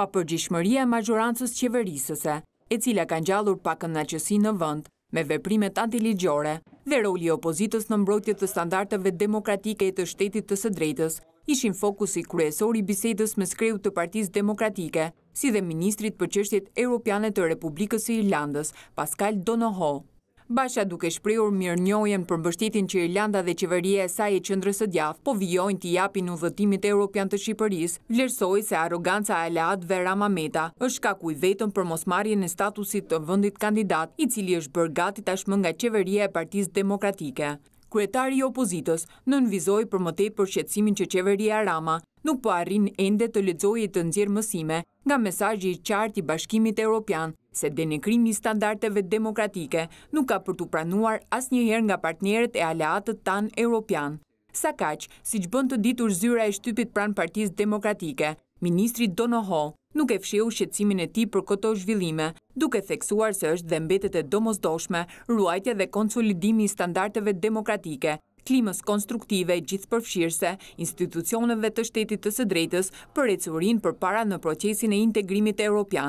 pa për e majorancës qeverisëse, e cila kanë gjallur pakën në qësi në vënd, me veprimet antiligjore dhe roli opozitës në mbrojtjet të standartëve demokratike e të shtetit të së drejtës, ishin fokus i kryesori bisedës me skreju të partiz demokratike, si dhe Ministrit për qështjet Europiane të Republikës e Irlandës, Pascal Donoho. Basha duke shpriur mirë njojen për mbështitin që Irlanda dhe qeveria e saj e qëndrës e djaf, po vjojnë të japin u dhëtimit e Europian të Shqipëris, vlerësoj se aroganca e laat dhe Rama Meta është ka kuj vetëm për mosmarje në statusit të vëndit kandidat, i cili është bërgatit ashmë nga qeveria e partiz demokratike. Kretari opozitos në nënvizoj për mëtej për shqetsimin që qeveria Rama, nuk po arrin ende të ledzoj të nëzirë mësime nga mesajji i qartë i bashkimit e Europian se denikrimi standarteve demokratike nuk ka për të pranuar as njëherë nga partneret e aleatët tanë Europian. Sa kaqë, si që bënd të ditur zyra e shtypit pranë partiz demokratike, ministri Dono Ho nuk e fsheu shqecimin e ti për këto zhvillime, duke theksuar se është dhe mbetet e domosdoshme ruajtja dhe konsolidimi i standarteve demokratike, klimës konstruktive, gjithë përfshirëse, institucionëve të shtetit të së drejtës për e curin për para në procesin e integrimit e Europian.